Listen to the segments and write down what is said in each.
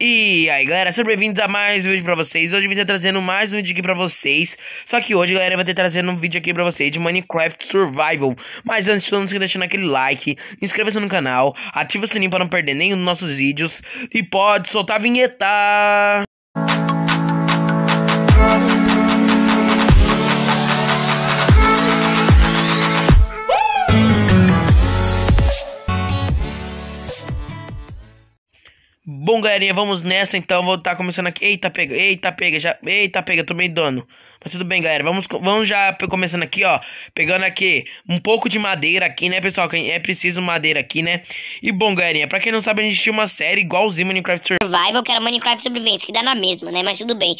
E aí galera, sejam bem-vindos a mais um vídeo pra vocês Hoje eu vim estar trazendo mais um vídeo aqui pra vocês Só que hoje galera, eu vou estar trazendo um vídeo aqui pra vocês de Minecraft Survival Mas antes de tudo, não se de deixar aquele like Inscreva-se no canal Ativa o sininho pra não perder nenhum dos nossos vídeos E pode soltar a vinheta Bom, galerinha, vamos nessa então. Vou estar tá começando aqui. Eita, pega. Eita, pega. Já... Eita, pega. Tomei dano. Mas tudo bem, galera. Vamos, vamos já começando aqui, ó. Pegando aqui um pouco de madeira aqui, né, pessoal? É preciso madeira aqui, né? E bom, galerinha, pra quem não sabe, a gente tinha uma série igualzinho Minecraft Survival, que era Minecraft Sobrevivência, que dá na mesma, né? Mas tudo bem.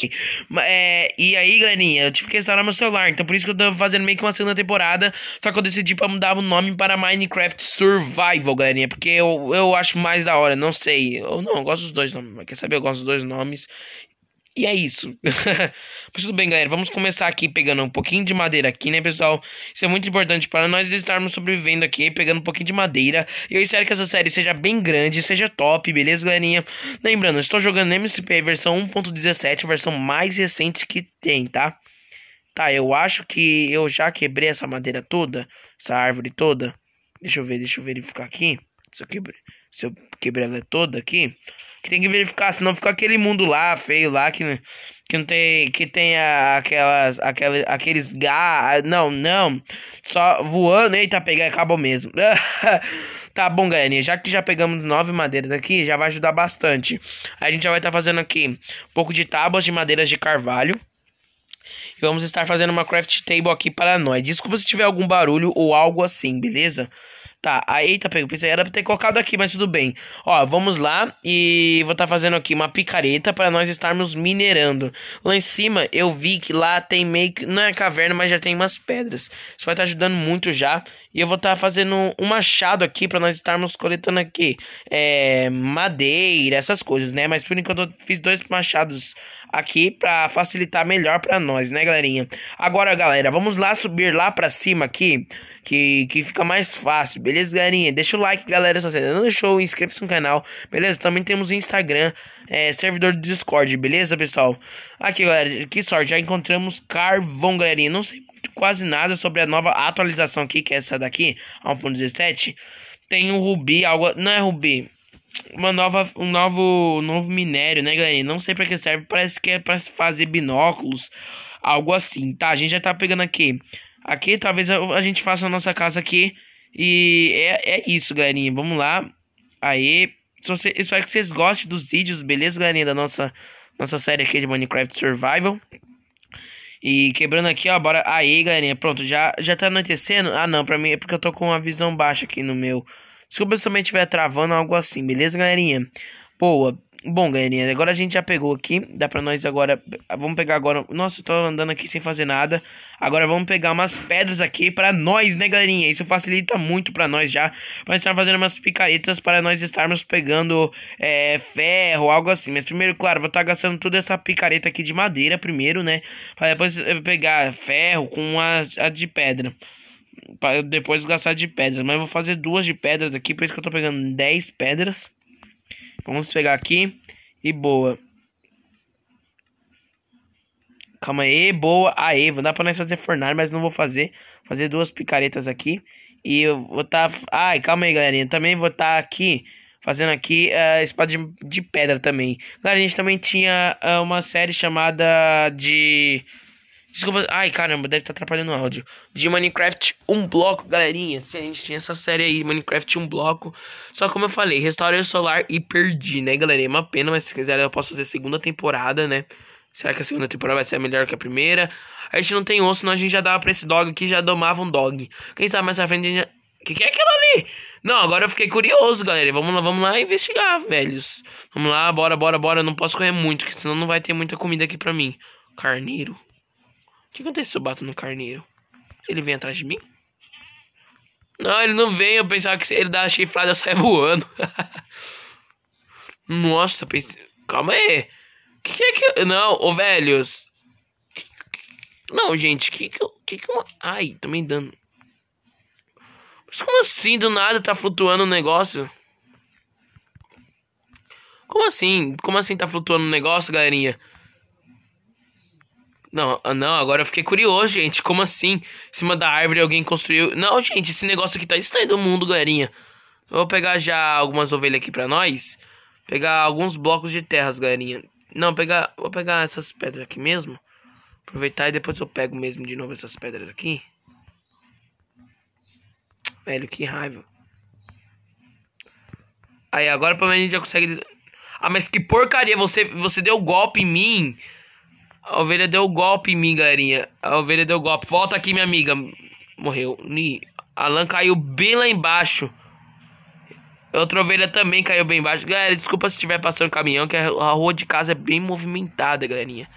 É, e aí, galerinha, eu tive que restaurar meu celular. Então por isso que eu tô fazendo meio que uma segunda temporada. Só que eu decidi pra mudar o nome para Minecraft Survival, galerinha. Porque eu, eu acho mais da hora. Não sei. Eu não eu gosto gosto dos dois nomes. Quer saber? Eu gosto dos dois nomes. E é isso. Mas tudo bem, galera. Vamos começar aqui pegando um pouquinho de madeira aqui, né, pessoal? Isso é muito importante para nós estarmos sobrevivendo aqui, pegando um pouquinho de madeira. E eu espero que essa série seja bem grande, seja top, beleza, galerinha? Lembrando, estou jogando MCP versão 1.17, a versão mais recente que tem, tá? Tá, eu acho que eu já quebrei essa madeira toda, essa árvore toda. Deixa eu ver, deixa eu verificar aqui. Se eu quebrei. Se eu quebrada toda aqui, que tem que verificar, senão fica aquele mundo lá, feio lá, que, que não tem, que tem aquelas, aqueles gás, não, não, só voando, eita, pegar acabou mesmo. tá bom, galerinha, já que já pegamos nove madeiras aqui, já vai ajudar bastante. A gente já vai estar tá fazendo aqui um pouco de tábuas de madeiras de carvalho. E vamos estar fazendo uma craft table aqui para nós. Desculpa se tiver algum barulho ou algo assim, beleza? Tá, aí tá pego. Pensei, era pra ter colocado aqui, mas tudo bem. Ó, vamos lá e vou tá fazendo aqui uma picareta para nós estarmos minerando. Lá em cima eu vi que lá tem meio que. Não é caverna, mas já tem umas pedras. Isso vai estar tá ajudando muito já. E eu vou tá fazendo um machado aqui para nós estarmos coletando aqui. É. Madeira, essas coisas, né? Mas por enquanto eu fiz dois machados aqui para facilitar melhor para nós, né, galerinha? Agora, galera, vamos lá subir lá para cima aqui, que, que fica mais fácil, beleza, galerinha? Deixa o like, galera, se você não deixou, inscreva-se no canal, beleza? Também temos o Instagram, é, servidor do Discord, beleza, pessoal? Aqui, galera, que sorte, já encontramos carvão, galerinha. Não sei muito, quase nada sobre a nova atualização aqui, que é essa daqui, a 1.17. Tem um Rubi, algo... não é Rubi, uma nova, um novo, novo minério, né, galera? Não sei para que serve, parece que é para fazer binóculos, algo assim, tá? A gente já tá pegando aqui. Aqui talvez a gente faça a nossa casa aqui e é, é isso, galerinha. Vamos lá. Aí, você, espero que vocês gostem dos vídeos, beleza, galerinha, da nossa nossa série aqui de Minecraft Survival. E quebrando aqui, ó, bora. Aí, galerinha, pronto, já já tá anoitecendo? Ah, não, pra mim é porque eu tô com uma visão baixa aqui no meu Desculpa se também estiver travando algo assim, beleza, galerinha? Boa. Bom, galerinha, agora a gente já pegou aqui. Dá pra nós agora. Vamos pegar agora. Nossa, eu tô andando aqui sem fazer nada. Agora vamos pegar umas pedras aqui pra nós, né, galerinha? Isso facilita muito pra nós já. Pra estar fazendo umas picaretas para nós estarmos pegando é, ferro, algo assim. Mas primeiro, claro, vou estar tá gastando toda essa picareta aqui de madeira primeiro, né? Pra depois eh, pegar ferro com a, a de pedra para depois gastar de pedras. Mas eu vou fazer duas de pedras aqui, por isso que eu tô pegando 10 pedras. Vamos pegar aqui e boa. Calma aí, boa. Aê, vou dar pra nós fazer fornalha, mas não vou fazer. Vou fazer duas picaretas aqui. E eu vou tá... Ai, calma aí, galerinha. Também vou tá aqui fazendo aqui a uh, eh, espada de, de pedra também. Galera, a gente também tinha uh, uma série chamada de Desculpa. Ai, caramba, deve estar tá atrapalhando o áudio. De Minecraft um bloco, galerinha. Se a gente tinha essa série aí, Minecraft um bloco. Só como eu falei, restaurei o solar e perdi, né, galera? É uma pena, mas se quiser eu posso fazer segunda temporada, né? Será que a segunda temporada vai ser melhor que a primeira? A gente não tem osso, senão a gente já dava pra esse dog aqui já domava um dog. Quem sabe mais pra frente a gente. Que que é aquilo ali? Não, agora eu fiquei curioso, galera. Vamos lá, vamos lá investigar, velhos. Vamos lá, bora, bora, bora. Eu não posso correr muito, senão não vai ter muita comida aqui pra mim. Carneiro. O que acontece se eu bato no carneiro? Ele vem atrás de mim? Não, ele não vem. Eu pensava que se ele dá a chifrada, eu saio voando. Nossa, Calma aí. Que que é que... Não, ô velhos. Não, gente, que que, eu... que que Ai, também dando... Mas como assim, do nada tá flutuando o um negócio? Como assim? Como assim tá flutuando o um negócio, galerinha? Não, ah, não, agora eu fiquei curioso, gente. Como assim? Em cima da árvore alguém construiu. Não, gente, esse negócio aqui tá estranho do mundo, galerinha. Eu vou pegar já algumas ovelhas aqui pra nós. Pegar alguns blocos de terras, galerinha. Não, pegar. Vou pegar essas pedras aqui mesmo. Aproveitar e depois eu pego mesmo de novo essas pedras aqui. Velho, que raiva. Aí agora pelo menos a gente já consegue. Ah, mas que porcaria! Você, você deu golpe em mim. A ovelha deu golpe em mim, galerinha. A ovelha deu golpe. Volta aqui, minha amiga. Morreu. Ni. Alan caiu bem lá embaixo. Outra ovelha também caiu bem embaixo. Galera, desculpa se estiver passando caminhão, que a rua de casa é bem movimentada, galerinha.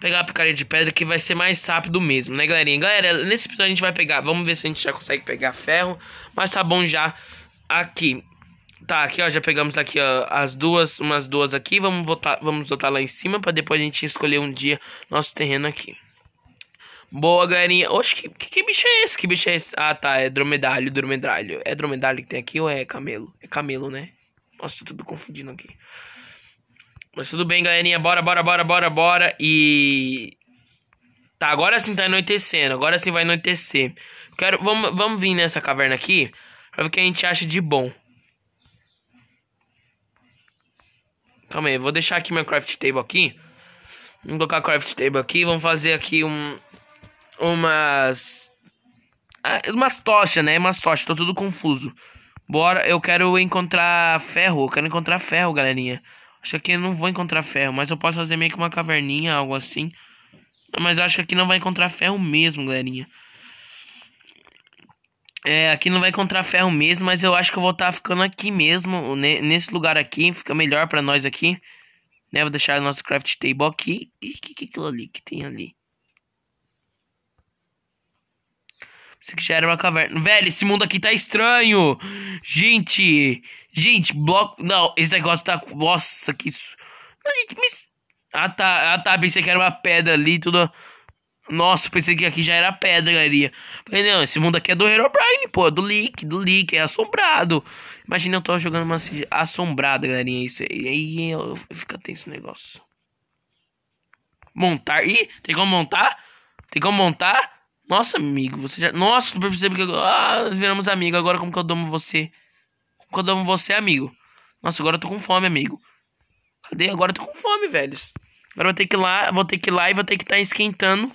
Pegar a picareta de pedra que vai ser mais rápido mesmo, né, galerinha? Galera, nesse episódio a gente vai pegar. Vamos ver se a gente já consegue pegar ferro. Mas tá bom já aqui. Tá, aqui ó, já pegamos aqui ó, as duas, umas duas aqui, vamos votar, vamos votar lá em cima para depois a gente escolher um dia nosso terreno aqui. Boa, galerinha. Oxe, que, que, que, bicho é esse? Que bicho é esse? Ah, tá, é dromedário, dromedário. É dromedário que tem aqui ou é camelo? É camelo, né? Nossa, tudo confundindo aqui. Mas tudo bem, galerinha, bora, bora, bora, bora, bora e Tá, agora sim tá anoitecendo, agora sim vai anoitecer. Quero vamos vamos vir nessa caverna aqui para ver o que a gente acha de bom. Calma aí, vou deixar aqui meu craft table aqui. Vamos colocar craft table aqui. Vamos fazer aqui um... Umas... Ah, umas tochas, né? Umas tochas, tô tudo confuso. Bora, eu quero encontrar ferro. Eu quero encontrar ferro, galerinha. Acho que eu não vou encontrar ferro, mas eu posso fazer meio que uma caverninha, algo assim. Mas acho que aqui não vai encontrar ferro mesmo, galerinha. É, aqui não vai encontrar ferro mesmo, mas eu acho que eu vou estar tá ficando aqui mesmo, nesse lugar aqui, fica melhor pra nós aqui. Né, vou deixar o nosso craft table aqui. E que é aquilo ali que tem ali? Pensei que já era uma caverna. Velho, esse mundo aqui tá estranho. Gente, gente, bloco... Não, esse negócio tá... Nossa, que... Não, gente, mas... Ah, tá, ah, tá, pensei que era uma pedra ali, tudo... Nossa, pensei que aqui já era pedra, galeria. Falei, não, esse mundo aqui é do Herobrine, pô. Do Leak, do Leak, é assombrado. Imagina eu tô jogando uma assombrada, galerinha. Isso aí, aí eu, eu fica tenso o negócio. Montar. Ih, tem como montar? Tem como montar? Nossa, amigo, você já. Nossa, percebe que. agora. Ah, viramos amigo. Agora como que eu domo você? Como que eu domo você, amigo? Nossa, agora eu tô com fome, amigo. Cadê? Agora eu tô com fome, velhos. Agora eu vou ter que ir lá, vou ter que ir lá e vou ter que estar tá esquentando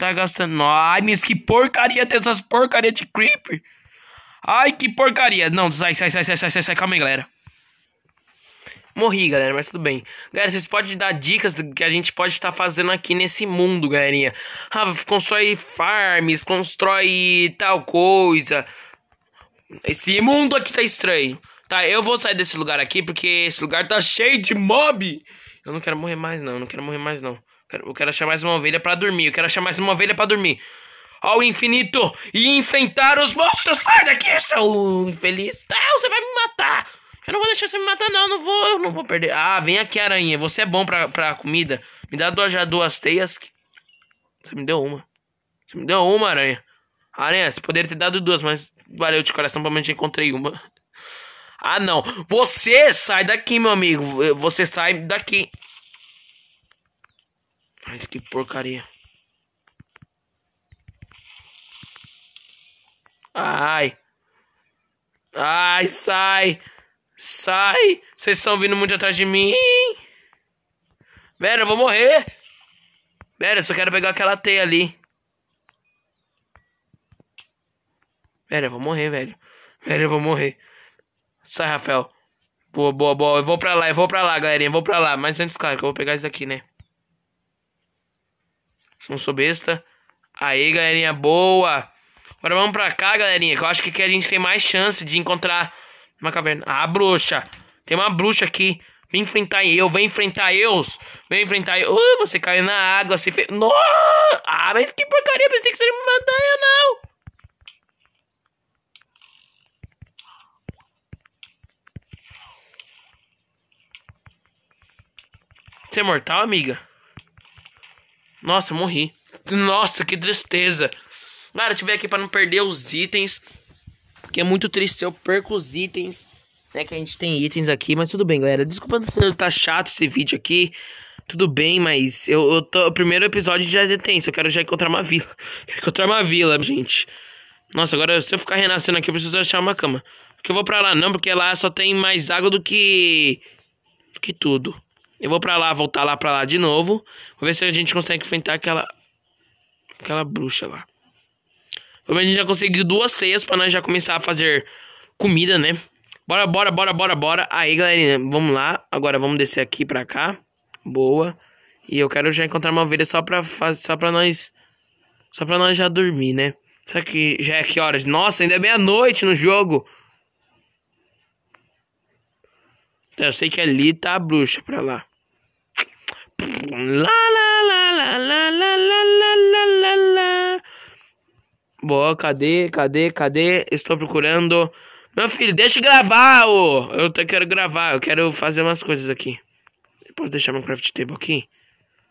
tá gastando. Ai, mas que porcaria essas porcaria de creeper. Ai, que porcaria. Não, sai, sai, sai, sai, sai, sai, sai. Calma aí, galera. Morri, galera, mas tudo bem. Galera, vocês podem dar dicas do que a gente pode estar tá fazendo aqui nesse mundo, galerinha. Ah, constrói farms, constrói tal coisa. Esse mundo aqui tá estranho. Tá, eu vou sair desse lugar aqui porque esse lugar tá cheio de mob. Eu não quero morrer mais, não. Eu não quero morrer mais, não. Eu quero achar mais uma ovelha para dormir. Eu quero achar mais uma ovelha para dormir. Ao infinito e enfrentar os monstros. Sai daqui, seu infeliz. Não, você vai me matar. Eu não vou deixar você me matar, não. Não vou, não vou perder. Ah, vem aqui, aranha. Você é bom pra, pra comida. Me dá duas, já duas teias. Você me deu uma. Você me deu uma, aranha. Aranha, você poderia ter dado duas, mas valeu de coração. Pelo menos encontrei uma. Ah, não. Você sai daqui, meu amigo. Você sai daqui. Mas que porcaria. Ai. Ai, sai. Sai. Vocês estão vindo muito atrás de mim. Velho, eu vou morrer. Velho, eu só quero pegar aquela teia ali. Velho, eu vou morrer, velho. Velho, eu vou morrer. Sai, Rafael. Boa, boa, boa. Eu vou pra lá, eu vou pra lá, galerinha. Eu vou pra lá. Mas antes, claro, que eu vou pegar isso aqui, né? Não sou besta. Aí, galerinha, boa! Agora vamos pra cá, galerinha, que eu acho que aqui a gente tem mais chance de encontrar uma caverna. Ah, bruxa! Tem uma bruxa aqui. Vem enfrentar eu, vem enfrentar eu. Vem enfrentar eu. Uh, você caiu na água, você fez. No! Ah, mas que porcaria, pensei que você ia me matar, eu não! Você é mortal, amiga? Nossa, morri. Nossa, que tristeza. Cara, eu tiver aqui para não perder os itens. Porque é muito triste se eu perco os itens. Né, que a gente tem itens aqui, mas tudo bem, galera. Desculpa se tá chato esse vídeo aqui. Tudo bem, mas eu, eu tô. O primeiro episódio já é tenso. Eu quero já encontrar uma vila. Quero encontrar uma vila, gente. Nossa, agora se eu ficar renascendo aqui, eu preciso achar uma cama. Porque eu vou pra lá não, porque lá só tem mais água do que. do que tudo. Eu vou pra lá, voltar lá pra lá de novo. Vou ver se a gente consegue enfrentar aquela. Aquela bruxa lá. Pelo menos a gente já conseguiu duas ceias pra nós já começar a fazer comida, né? Bora, bora, bora, bora, bora. Aí, galerinha, vamos lá. Agora vamos descer aqui pra cá. Boa. E eu quero já encontrar uma ovelha só pra, só pra nós. Só pra nós já dormir, né? Será que já é que horas? Nossa, ainda é meia-noite no jogo. eu sei que ali tá a bruxa pra lá. Lá, lá, lá, lá, lá, lá, lá, lá, lá. Boa, cadê, cadê, cadê? Estou procurando. Meu filho, deixa eu gravar, ô. Eu quero gravar, eu quero fazer umas coisas aqui. Posso deixar meu craft table aqui?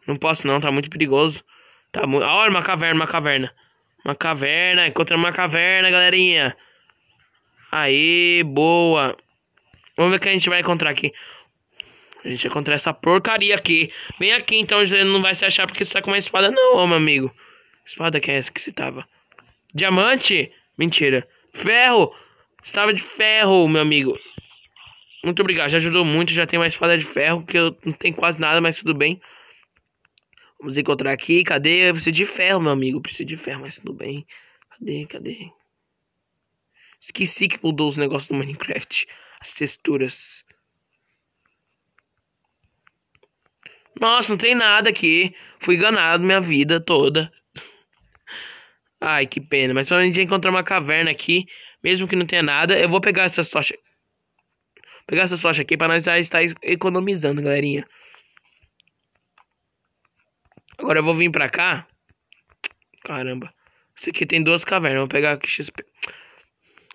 Não posso não, tá muito perigoso. Tá muito... Olha, uma caverna, uma caverna. Uma caverna, encontramos uma caverna, galerinha. Aí, boa. Vamos ver o que a gente vai encontrar aqui. A gente encontrar essa porcaria aqui. Bem aqui, então ele não vai se achar porque você tá com uma espada, não, ô, meu amigo. Espada que é essa que você tava? Diamante? Mentira. Ferro! Você tava de ferro, meu amigo. Muito obrigado, já ajudou muito. Já tem uma espada de ferro que eu não tenho quase nada, mas tudo bem. Vamos encontrar aqui. Cadê? Eu preciso de ferro, meu amigo. Eu preciso de ferro, mas tudo bem. Cadê? Cadê? Esqueci que mudou os negócios do Minecraft. As texturas. Nossa, não tem nada aqui. Fui enganado minha vida toda. Ai, que pena. Mas pelo menos ia encontrar uma caverna aqui. Mesmo que não tenha nada. Eu vou pegar essas tochas. Pegar essas tochas aqui pra nós já estar economizando, galerinha. Agora eu vou vir pra cá. Caramba. Isso aqui tem duas cavernas. Vou pegar aqui XP.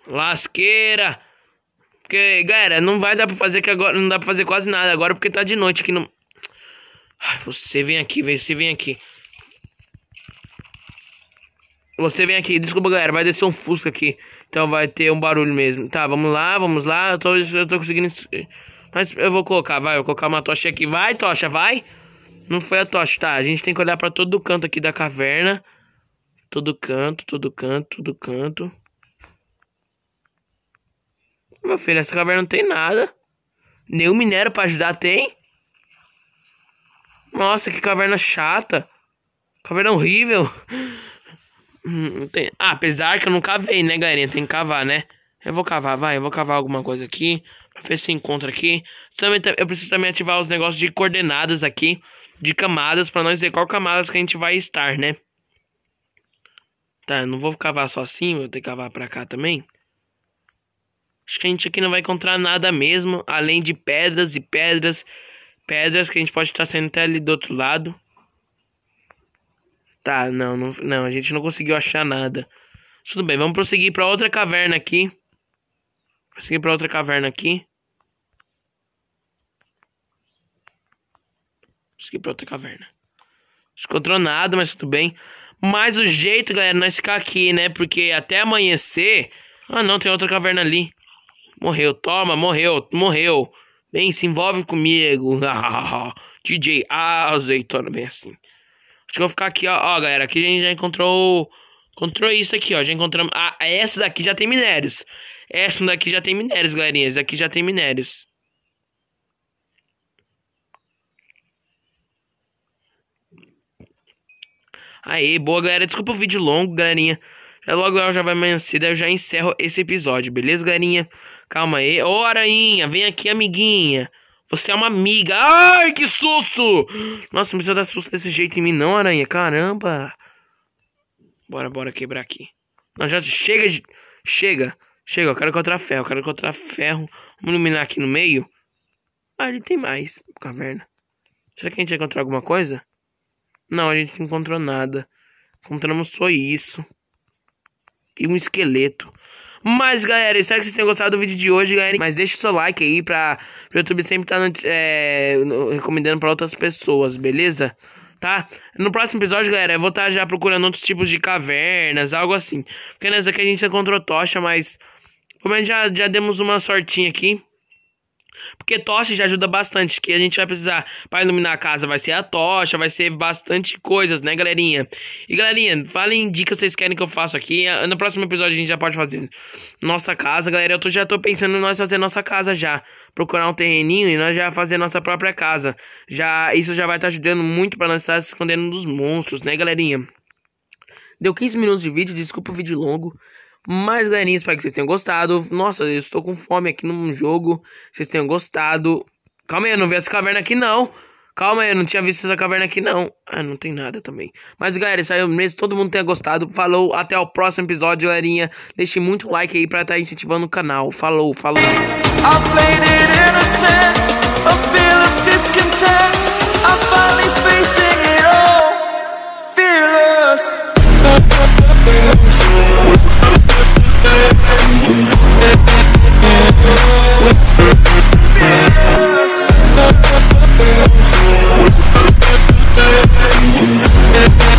Lasqueira! Porque, galera, não vai dar pra fazer que agora. Não dá pra fazer quase nada agora porque tá de noite aqui no. Ai, você vem aqui, vem. você vem aqui. Você vem aqui, desculpa galera, vai descer um fusca aqui. Então vai ter um barulho mesmo. Tá, vamos lá, vamos lá. Eu tô, eu tô conseguindo. Mas eu vou colocar, vai, eu vou colocar uma tocha aqui. Vai, tocha, vai. Não foi a tocha, tá? A gente tem que olhar pra todo canto aqui da caverna. Todo canto, todo canto, todo canto. Meu filho, essa caverna não tem nada. Nenhum minério pra ajudar tem. Nossa, que caverna chata. Caverna horrível. Tem... Ah, apesar que eu não cavei, né, galerinha? Tem que cavar, né? Eu vou cavar, vai. Eu vou cavar alguma coisa aqui. Pra ver se encontra aqui. Também, tá- eu preciso também ativar os negócios de coordenadas aqui. De camadas. Pra nós ver qual camadas que a gente vai estar, né? Tá, eu não vou cavar só assim. Vou ter que cavar pra cá também. Acho que a gente aqui não vai encontrar nada mesmo. Além de pedras e pedras pedras que a gente pode estar saindo até ali do outro lado. Tá, não, não, não a gente não conseguiu achar nada. Tudo bem, vamos prosseguir para outra caverna aqui. Prosseguir para outra caverna aqui. Prosseguir para outra caverna. encontrou nada, mas tudo bem. Mas o jeito, galera, nós ficar aqui, né? Porque até amanhecer... Ah, não, tem outra caverna ali. Morreu, toma, morreu, morreu. Vem, se envolve comigo. DJ azeitona, bem assim. Acho que eu vou ficar aqui, ó. ó galera, aqui a gente já encontrou. Encontrou isso aqui, ó. Já encontramos. Ah, essa daqui já tem minérios. Essa daqui já tem minérios, galerinha. Essa daqui já tem minérios. Aí, boa, galera. Desculpa o vídeo longo, galerinha logo ela já vai amanhecer, daí eu já encerro esse episódio, beleza, galerinha? Calma aí. Ô, Arainha, vem aqui, amiguinha. Você é uma amiga. Ai, que susto! Nossa, não precisa dar susto desse jeito em mim, não, Aranha. Caramba. Bora, bora quebrar aqui. Não, já chega de... Chega. Chega, eu quero encontrar ferro, eu quero encontrar ferro. Vamos iluminar aqui no meio. Ah, ele tem mais caverna. Será que a gente vai encontrar alguma coisa? Não, a gente não encontrou nada. Encontramos só isso e um esqueleto. Mas, galera, espero que vocês tenham gostado do vídeo de hoje, galera. Mas deixa o seu like aí pra, o YouTube sempre estar tá é, recomendando pra outras pessoas, beleza? Tá? No próximo episódio, galera, eu vou estar tá já procurando outros tipos de cavernas, algo assim. Porque nessa aqui a gente encontrou tocha, mas... Pelo menos já, já demos uma sortinha aqui. Porque tocha já ajuda bastante, que a gente vai precisar para iluminar a casa, vai ser a tocha, vai ser bastante coisas, né, galerinha? E galerinha, falem dicas que vocês querem que eu faça aqui. Ah, no próximo episódio a gente já pode fazer nossa casa, galera. Eu tô, já tô pensando em nós fazer nossa casa já. Procurar um terreninho e nós já fazer nossa própria casa. Já isso já vai estar tá ajudando muito para nós estar se escondendo dos monstros, né, galerinha? Deu 15 minutos de vídeo, desculpa o vídeo longo. Mas, galerinha, espero que vocês tenham gostado. Nossa, eu estou com fome aqui num jogo. Vocês tenham gostado. Calma aí, eu não vi essa caverna aqui, não. Calma aí, eu não tinha visto essa caverna aqui, não. Ah, não tem nada também. Mas, galera, isso aí é mesmo. Todo mundo tenha gostado. Falou, até o próximo episódio, galerinha. Deixe muito like aí pra estar tá incentivando o canal. Falou, falou. I Yeah.